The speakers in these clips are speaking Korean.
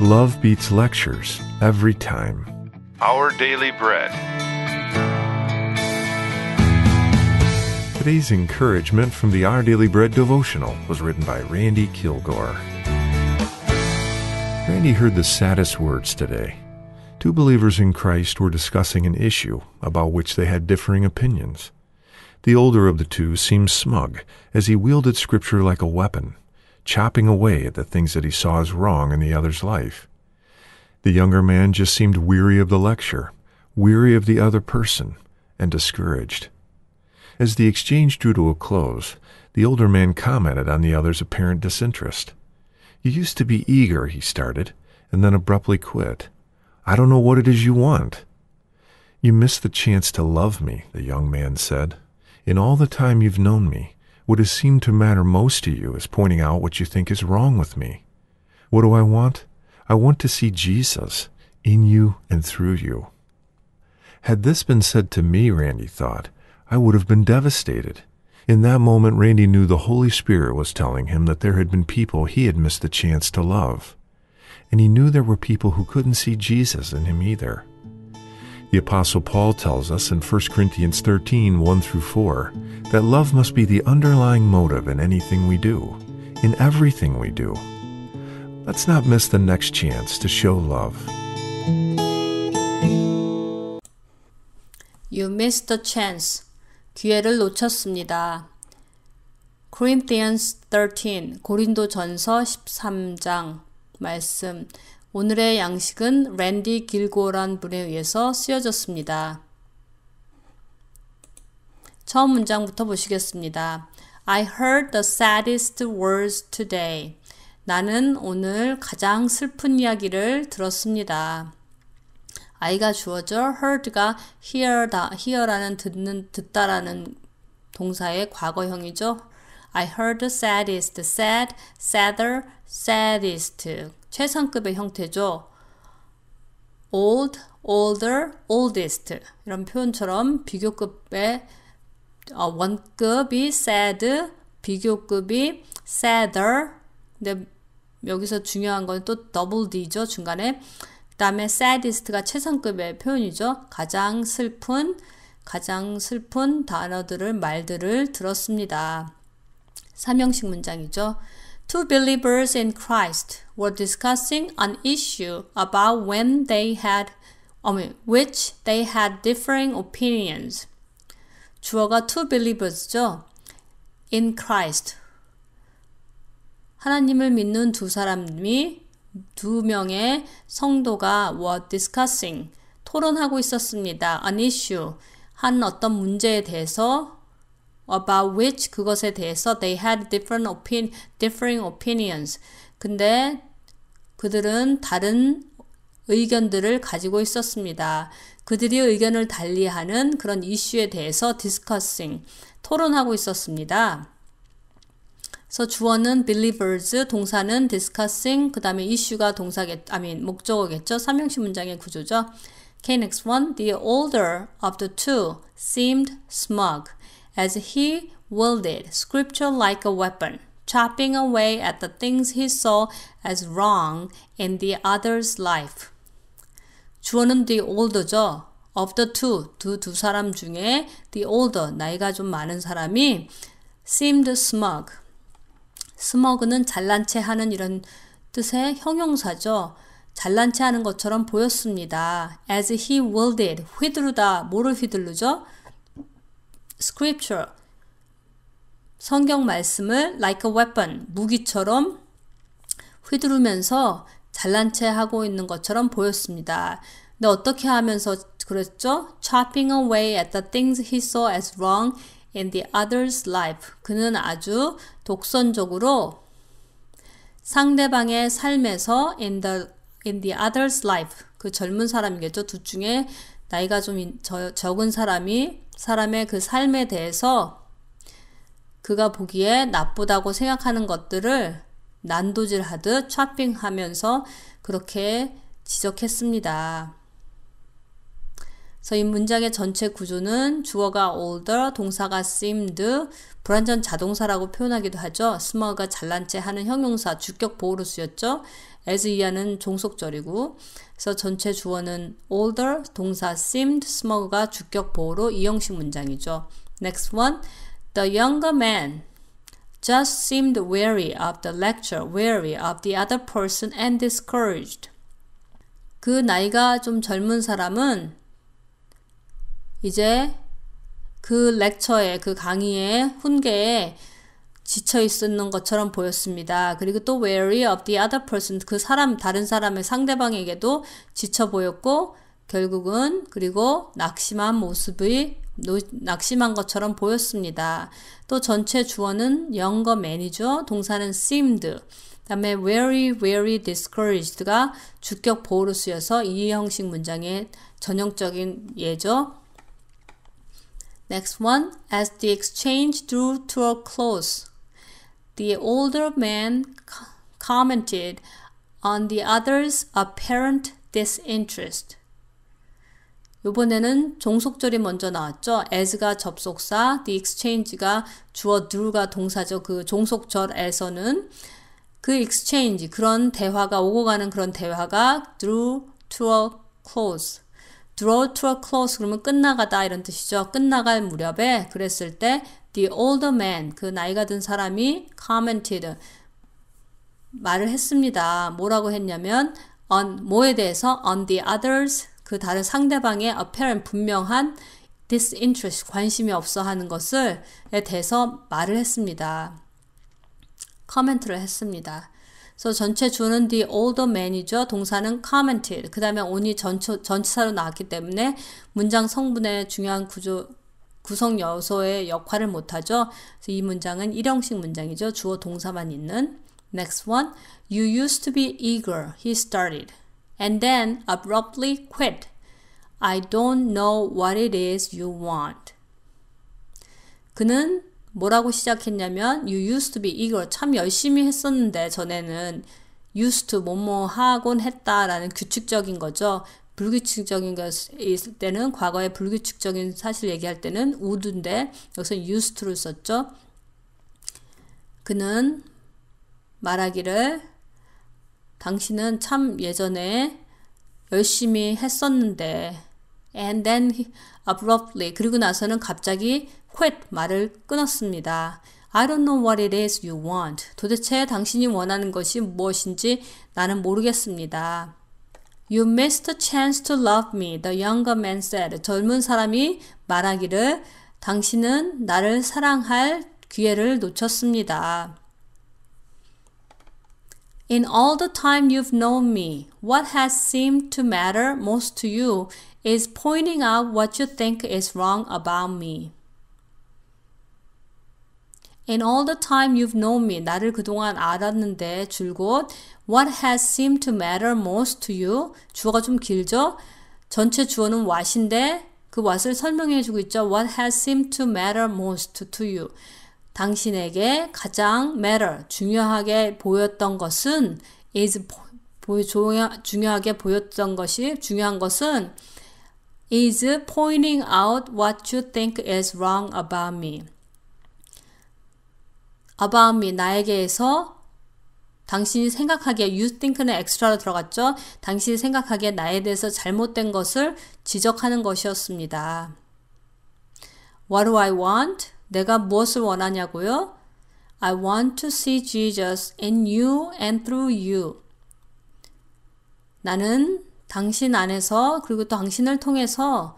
Love beats lectures every time. Our Daily Bread. Today's encouragement from the Our Daily Bread devotional was written by Randy Kilgore. Randy heard the saddest words today. Two believers in Christ were discussing an issue about which they had differing opinions. The older of the two seemed smug as he wielded Scripture like a weapon chopping away at the things that he saw as wrong in the other's life. The younger man just seemed weary of the lecture, weary of the other person, and discouraged. As the exchange drew to a close, the older man commented on the other's apparent disinterest. You used to be eager, he started, and then abruptly quit. I don't know what it is you want. You missed the chance to love me, the young man said. In all the time you've known me, what has seemed to matter most to you is pointing out what you think is wrong with me. What do I want? I want to see Jesus in you and through you. Had this been said to me, Randy thought, I would have been devastated. In that moment, Randy knew the Holy Spirit was telling him that there had been people he had missed the chance to love. And he knew there were people who couldn't see Jesus in him either. The Apostle Paul tells us in 1 Corinthians 13 1 through 4 that love must be the underlying motive in anything we do, in everything we do. Let's not miss the next chance to show love. You missed the chance. 기회를 놓쳤습니다. Corinthians 13 고린도전서 13장 말씀 오늘의 양식은 랜디 길고란 분에 의해서 쓰여졌습니다. 처음 문장부터 보시겠습니다. I heard the saddest words today. 나는 오늘 가장 슬픈 이야기를 들었습니다. 아가 주어져 heard가 hear다, hear라는 듣는, 듣다라는 동사의 과거형이죠. I heard the saddest, sad, sadder, saddest. 최상급의 형태죠. old, older, oldest 이런 표현처럼 비교급의 어, 원급이 sad, 비교급이 sadder. 근데 여기서 중요한 건 또 double D죠 중간에. 그다음에 saddest가 최상급의 표현이죠. 가장 슬픈 가장 슬픈 단어들을 말들을 들었습니다. 삼형식 문장이죠. Two believers in Christ were discussing an issue about when they had, I mean, which they had differing opinions. 주어가 two believers죠. In Christ. 하나님을 믿는 두 사람이 두 명의 성도가 were discussing 토론하고 있었습니다. an issue 한 어떤 문제에 대해서 about which 그것에 대해서 they had different opin differing opinions. 근데 그들은 다른 의견들을 가지고 있었습니다. 그들이 의견을 달리하는 그런 이슈에 대해서 discussing 토론하고 있었습니다. 그래서 주어는 believers, 동사는 discussing, 그 다음에 이슈가 동사겠, 아 m 목적어겠죠. 삼형식 문장의 구조죠. K next one, the older of the two seemed smug. as he wielded scripture like a weapon, chopping away at the things he saw as wrong in the other's life. 주어는 the older죠. of the two, 두 두 사람 중에 the older, 나이가 좀 많은 사람이 seemed smug. smug는 잘난 체 하는 이런 뜻의 형용사죠. 잘난 체 하는 것처럼 보였습니다. as he wielded, 휘두르다, 뭐를 휘두르죠? scripture 성경 말씀을 like a weapon 무기처럼 휘두르면서 잘난 체 하고 있는 것처럼 보였습니다. 근데 어떻게 하면서 그랬죠? chopping away at the things he saw as wrong in the other's life. 그는 아주 독선적으로 상대방의 삶에서 in the in the other's life 그 젊은 사람이겠죠. 둘 중에 나이가 좀 적은 사람이 사람의 그 삶에 대해서 그가 보기에 나쁘다고 생각하는 것들을 난도질하듯 샤핑하면서 그렇게 지적했습니다. 그래서 이 문장의 전체 구조는 주어가 older, 동사가 seemed, 불완전 자동사라고 표현하기도 하죠. 스머가 잘난 체 하는 형용사, 주격 보호로 쓰였죠. as 이하는 종속절이고 그래서 전체 주어는 older 동사 seemed 스머그가 주격 보호로 이형식 문장이죠. Next one. The younger man just seemed weary of the lecture, weary of the other person and discouraged. 그 나이가 좀 젊은 사람은 이제 그 렉처에, 그 강의에, 훈계에 지쳐 있었는 것처럼 보였습니다. 그리고 또 wary of the other person 그 사람 다른 사람의 상대방에게도 지쳐 보였고 결국은 그리고 낙심한 모습의 낙심한 것처럼 보였습니다. 또 전체 주어는 영거 매니저, 동사는 seemed. 다음에 very very discouraged가 주격 보호로 쓰여서 이 형식 문장의 전형적인 예죠. Next one, as the exchange drew to a close. The older man commented on the other's apparent disinterest. 요번에는 종속절이 먼저 나왔죠. as가 접속사, the exchange가 주어 do가 동사죠. 그 종속절에서는 그 exchange, 그런 대화가 오고 가는 그런 대화가 drew to a close. draw to a close 그러면 끝나가다 이런 뜻이죠. 끝나갈 무렵에 그랬을 때 The older man, 그 나이가 든 사람이 commented, 말을 했습니다. 뭐라고 했냐면, on, 뭐에 대해서 on the others, 그 다른 상대방의 apparent, 분명한 disinterest, 관심이 없어 하는 것을에 대해서 말을 했습니다. 커멘트를 했습니다. 그래서 전체 주는 the older man이죠. 동사는 commented. 그 다음에 on이 전체, 전치사로 나왔기 때문에 문장 성분의 중요한 구조, 구성 요소의 역할을 못하죠. 이 문장은 일형식 문장이죠. 주어 동사만 있는. Next one. You used to be eager. He started. And then abruptly quit. I don't know what it is you want. 그는 뭐라고 시작했냐면 You used to be eager. 참 열심히 했었는데 전에는 used to 뭐뭐 하곤 했다라는 규칙적인 거죠. 불규칙적인 것이 있을 때는 과거의 불규칙적인 사실 얘기할 때는 우드인데 여기서 used to를 썼죠. 그는 말하기를 당신은 참 예전에 열심히 했었는데 and then abruptly 그리고 나서는 갑자기 quit 말을 끊었습니다. I don't know what it is you want. 도대체 당신이 원하는 것이 무엇인지 나는 모르겠습니다. You missed the chance to love me, the younger man said. 젊은 사람이 말하기를 당신은 나를 사랑할 기회를 놓쳤습니다. In all the time you've known me, what has seemed to matter most to you is pointing out what you think is wrong about me. In all the time you've known me, 나를 그동안 알았는데 줄곧 What has seemed to matter most to you? 주어가 좀 길죠? 전체 주어는 what인데 그 what을 설명해 주고 있죠. What has seemed to matter most to you? 당신에게 가장 matter, 중요하게 보였던 것은 is 중요하게 보였던 것이 중요한 것은 is pointing out what you think is wrong about me. a 바 o u 나에게에서 당신이 생각하기에 you think는 엑스트라로 들어갔죠. 당신이 생각하기에 나에 대해서 잘못된 것을 지적하는 것이었습니다. What do I want? 내가 무엇을 원하냐고요? I want to see Jesus in you and through you. 나는 당신 안에서 그리고 또 당신을 통해서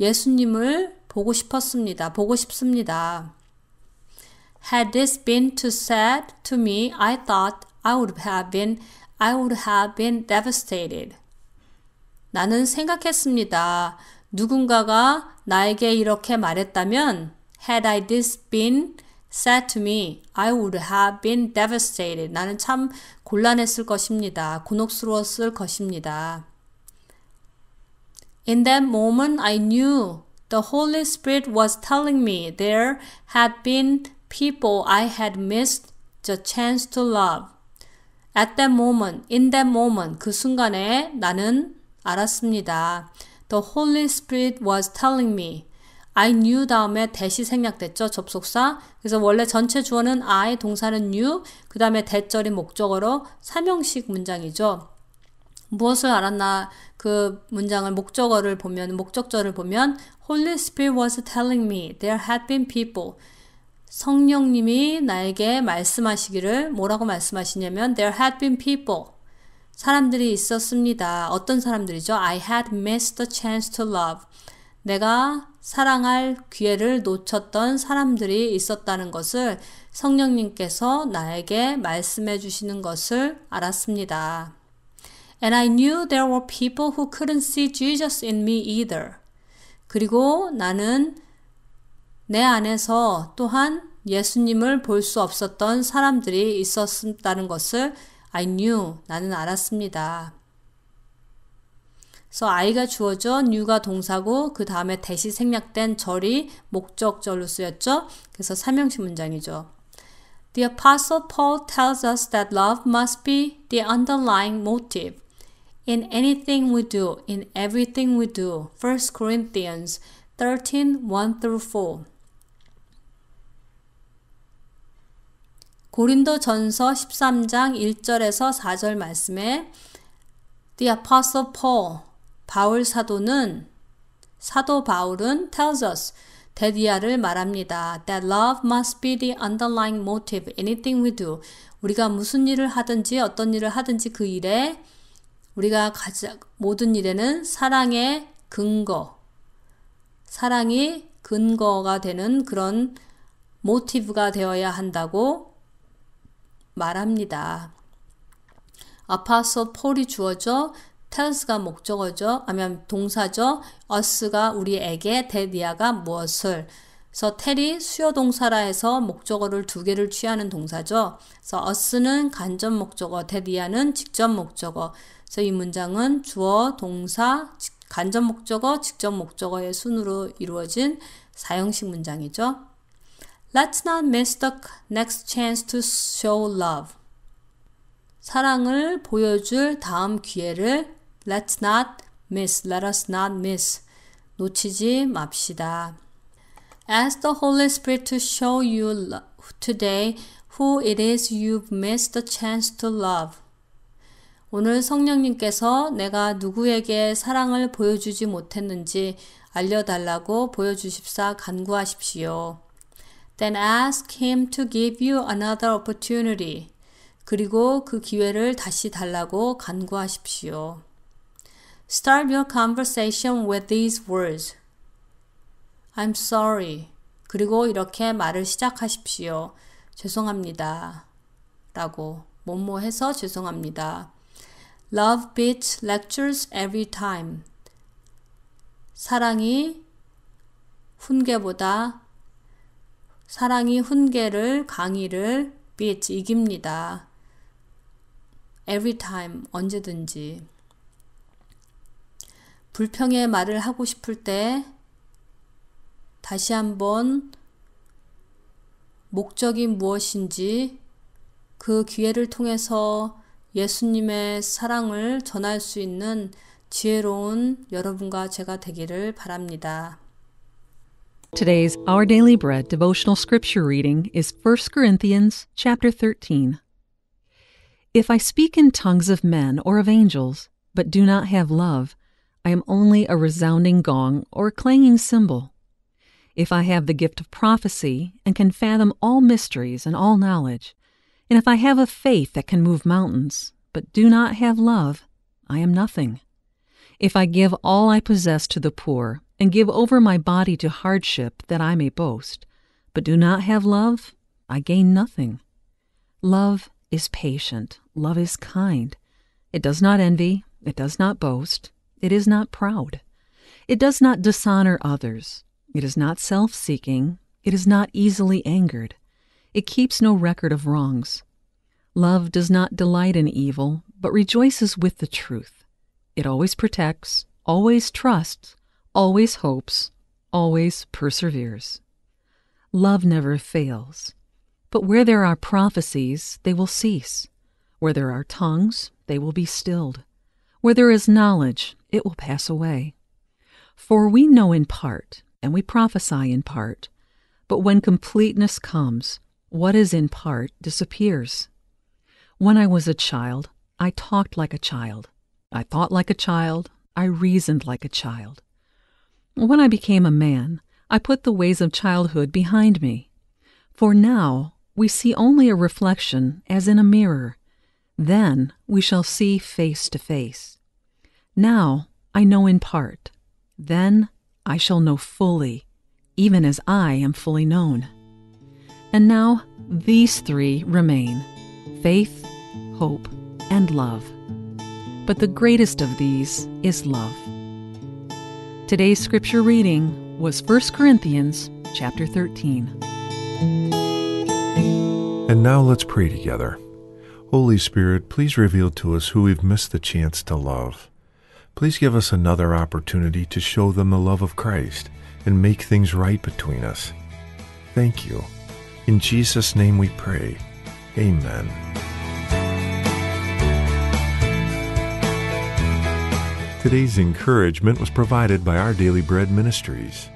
예수님을 보고 싶었습니다. 보고 싶습니다. Had this been too sad to me, I thought I would have been, I would have been devastated. 나는 생각했습니다. 누군가가 나에게 이렇게 말했다면, had I this been said to me, I would have been devastated. 나는 참 곤란했을 것입니다. 곤혹스러웠을 것입니다. In that moment, I knew the Holy Spirit was telling me there had been people I had missed the chance to love. At that moment, in that moment, 그 순간에 나는 알았습니다. The Holy Spirit was telling me. I knew 다음에 대시 생략됐죠. 접속사. 그래서 원래 전체 주어는 I, 동사는 k n e 그 다음에 대절인 목적어로 삼형식 문장이죠. 무엇을 알았나 그 문장을 목적어를 보면 목적절을 보면 Holy Spirit was telling me there had been people 성령님이 나에게 말씀하시기를 뭐라고 말씀하시냐면 There had been people. 사람들이 있었습니다. 어떤 사람들이죠? I had missed the chance to love. 내가 사랑할 기회를 놓쳤던 사람들이 있었다는 것을 성령님께서 나에게 말씀해 주시는 것을 알았습니다. And I knew there were people who couldn't see Jesus in me either. 그리고 나는 내 안에서 또한 예수님을 볼 수 없었던 사람들이 있었다는 것을 I knew. 나는 알았습니다. 그래서 I가 주어져 new가 동사고 그 다음에 대시 생략된 절이 목적절로 쓰였죠. 그래서 삼형식 문장이죠. The Apostle Paul tells us that love must be the underlying motive. In anything we do, in everything we do. 1 Corinthians 13, 1 through 4. 고린도 전서 13장 1절에서 4절 말씀에 The Apostle Paul, 바울 사도는 사도 바울은 tells us 데디아를 말합니다. That love must be the underlying motive anything we do. 우리가 무슨 일을 하든지 어떤 일을 하든지 그 일에 우리가 가장 모든 일에는 사랑의 근거, 사랑이 근거가 되는 그런 모티브가 되어야 한다고 말합니다. 아파서 폴이 주어져 t e 가 목적어죠. 아니면 동사죠. us가 우리에게 데디아가 무엇을 그래서 텔이 수요 동사라 해서 목적어를 두 개를 취하는 동사죠. 그래서 us는 간접 목적어, 데디아는 직접 목적어. 그래서 이 문장은 주어, 동사, 간접 목적어, 직접 목적어의 순으로 이루어진 사형식 문장이죠. Let's not miss the next chance to show love. 사랑을 보여줄 다음 기회를 Let's not miss. Let us not miss. 놓치지 맙시다. Ask the Holy Spirit to show you today who it is you've missed the chance to love. 오늘 성령님께서 내가 누구에게 사랑을 보여주지 못했는지 알려달라고 보여주십사 간구하십시오. Then ask him to give you another opportunity. 그리고 그 기회를 다시 달라고 간구하십시오. Start your conversation with these words. I'm sorry. 그리고 이렇게 말을 시작하십시오. 죄송합니다. 라고 뭐뭐 해서 죄송합니다. Love beats lectures every time. 사랑이 훈계보다 사랑이 훈계를, 강의를 빛 e 이깁니다. every time, 언제든지. 불평의 말을 하고 싶을 때 다시 한번 목적이 무엇인지 그 기회를 통해서 예수님의 사랑을 전할 수 있는 지혜로운 여러분과 제가 되기를 바랍니다. Today's Our Daily Bread devotional scripture reading is 1 Corinthians chapter 13. If I speak in tongues of men or of angels, but do not have love, I am only a resounding gong or a clanging cymbal. If I have the gift of prophecy and can fathom all mysteries and all knowledge, and if I have a faith that can move mountains, but do not have love, I am nothing. If I give all I possess to the poor, and give over my body to hardship that I may boast, but do not have love, I gain nothing. Love is patient, love is kind. It does not envy, it does not boast, it is not proud. It does not dishonor others, it is not self seeking, it is not easily angered, it keeps no record of wrongs. Love does not delight in evil, but rejoices with the truth. It always protects, always trusts, always hopes, always perseveres. Love never fails. But where there are prophecies, they will cease. Where there are tongues, they will be stilled. Where there is knowledge, it will pass away. For we know in part, and we prophesy in part. But when completeness comes, what is in part disappears. When I was a child, I talked like a child. I thought like a child. I reasoned like a child. When I became a man, I put the ways of childhood behind me. For now, we see only a reflection as in a mirror. Then we shall see face to face. Now I know in part. Then I shall know fully, even as I am fully known. And now these three remain faith, hope, and love. But the greatest of these is love. Today's scripture reading was 1 Corinthians chapter 13. And now let's pray together. Holy Spirit, please reveal to us who we've missed the chance to love. Please give us another opportunity to show them the love of Christ and make things right between us. Thank you. In Jesus' name we pray. Amen. Today's encouragement was provided by Our Daily Bread Ministries.